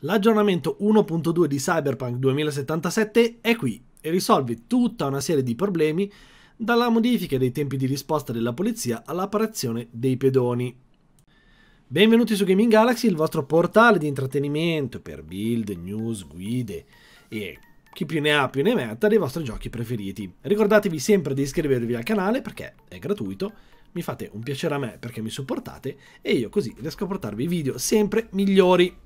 L'aggiornamento 1.2 di Cyberpunk 2077 è qui e risolve tutta una serie di problemi dalla modifica dei tempi di risposta della polizia all'apparizione dei pedoni. Benvenuti su Gaming Galaxy, il vostro portale di intrattenimento per build, news, guide e chi più ne ha più ne metta dei vostri giochi preferiti. Ricordatevi sempre di iscrivervi al canale perché è gratuito, mi fate un piacere a me perché mi supportate e io così riesco a portarvi video sempre migliori.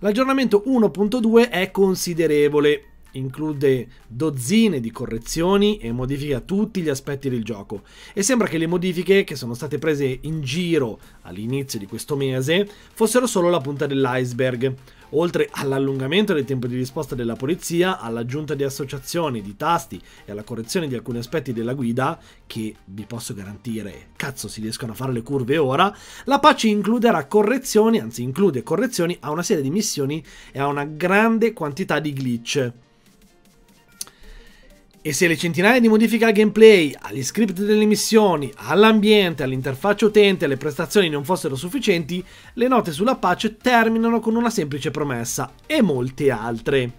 L'aggiornamento 1.2 è considerevole, include dozzine di correzioni e modifica tutti gli aspetti del gioco e sembra che le modifiche che sono state prese in giro all'inizio di questo mese fossero solo la punta dell'iceberg. Oltre all'allungamento del tempo di risposta della polizia, all'aggiunta di associazioni, di tasti e alla correzione di alcuni aspetti della guida, che vi posso garantire, cazzo si riescono a fare le curve ora, la pace includerà correzioni, anzi include correzioni a una serie di missioni e a una grande quantità di glitch. E se le centinaia di modifiche al gameplay, agli script delle missioni, all'ambiente, all'interfaccia utente e alle prestazioni non fossero sufficienti, le note sulla patch terminano con una semplice promessa e molte altre.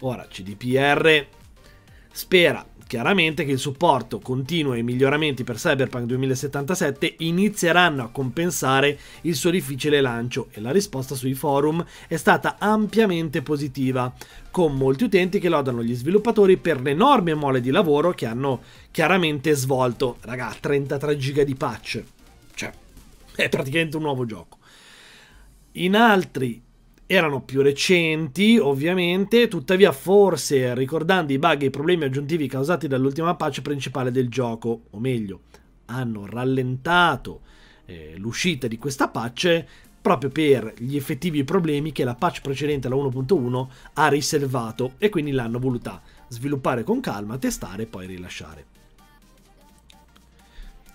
Ora, CDPR spera Chiaramente che il supporto continuo e i miglioramenti per Cyberpunk 2077 inizieranno a compensare il suo difficile lancio e la risposta sui forum è stata ampiamente positiva, con molti utenti che lodano gli sviluppatori per l'enorme mole di lavoro che hanno chiaramente svolto. Raga, 33 giga di patch. Cioè, è praticamente un nuovo gioco. In altri erano più recenti, ovviamente, tuttavia forse ricordando i bug e i problemi aggiuntivi causati dall'ultima patch principale del gioco, o meglio, hanno rallentato eh, l'uscita di questa patch proprio per gli effettivi problemi che la patch precedente, la 1.1, ha riservato e quindi l'hanno voluta sviluppare con calma, testare e poi rilasciare.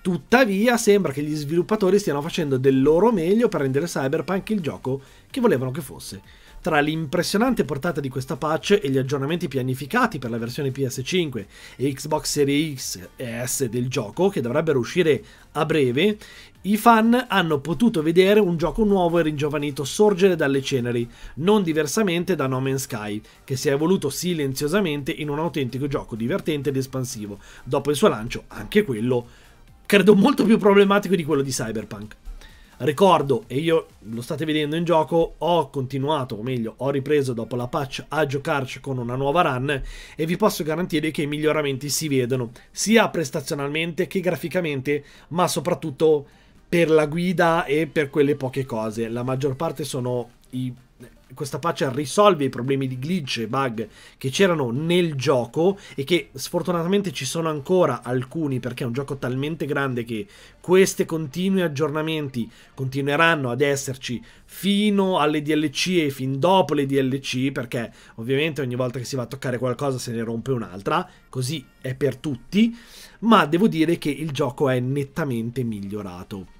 Tuttavia sembra che gli sviluppatori stiano facendo del loro meglio per rendere Cyberpunk il gioco che volevano che fosse. Tra l'impressionante portata di questa patch e gli aggiornamenti pianificati per la versione PS5 e Xbox Series X e S del gioco, che dovrebbero uscire a breve, i fan hanno potuto vedere un gioco nuovo e ringiovanito sorgere dalle ceneri, non diversamente da No Man's Sky, che si è evoluto silenziosamente in un autentico gioco divertente ed espansivo, dopo il suo lancio, anche quello credo molto più problematico di quello di Cyberpunk. Ricordo, e io lo state vedendo in gioco, ho continuato, o meglio, ho ripreso dopo la patch a giocarci con una nuova run e vi posso garantire che i miglioramenti si vedono, sia prestazionalmente che graficamente, ma soprattutto per la guida e per quelle poche cose. La maggior parte sono i questa patch risolve i problemi di glitch e bug che c'erano nel gioco e che sfortunatamente ci sono ancora alcuni perché è un gioco talmente grande che questi continui aggiornamenti continueranno ad esserci fino alle DLC e fin dopo le DLC perché ovviamente ogni volta che si va a toccare qualcosa se ne rompe un'altra, così è per tutti, ma devo dire che il gioco è nettamente migliorato.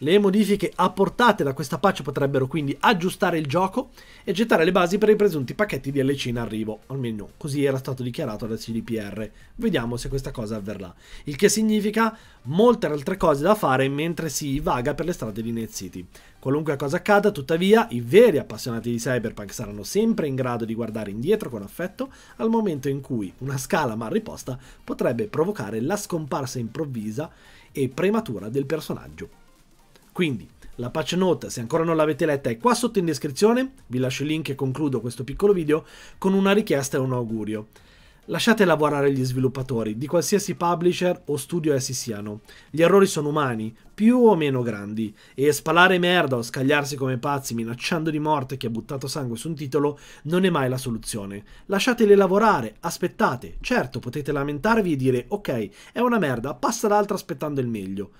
Le modifiche apportate da questa patch potrebbero quindi aggiustare il gioco e gettare le basi per i presunti pacchetti di LC in arrivo, almeno così era stato dichiarato dal CDPR. Vediamo se questa cosa avverrà. Il che significa molte altre cose da fare mentre si vaga per le strade di Net City. Qualunque cosa accada, tuttavia, i veri appassionati di Cyberpunk saranno sempre in grado di guardare indietro con affetto al momento in cui una scala mal riposta potrebbe provocare la scomparsa improvvisa e prematura del personaggio. Quindi la patch note, se ancora non l'avete letta, è qua sotto in descrizione, vi lascio il link e concludo questo piccolo video con una richiesta e un augurio. Lasciate lavorare gli sviluppatori, di qualsiasi publisher o studio essi siano. Gli errori sono umani, più o meno grandi, e spalare merda o scagliarsi come pazzi minacciando di morte chi ha buttato sangue su un titolo non è mai la soluzione. Lasciateli lavorare, aspettate, certo potete lamentarvi e dire ok, è una merda, passa l'altra aspettando il meglio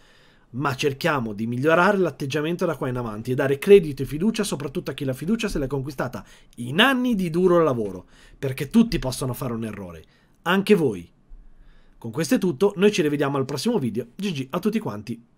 ma cerchiamo di migliorare l'atteggiamento da qua in avanti e dare credito e fiducia soprattutto a chi la fiducia se l'è conquistata in anni di duro lavoro, perché tutti possono fare un errore, anche voi. Con questo è tutto, noi ci rivediamo al prossimo video, GG a tutti quanti.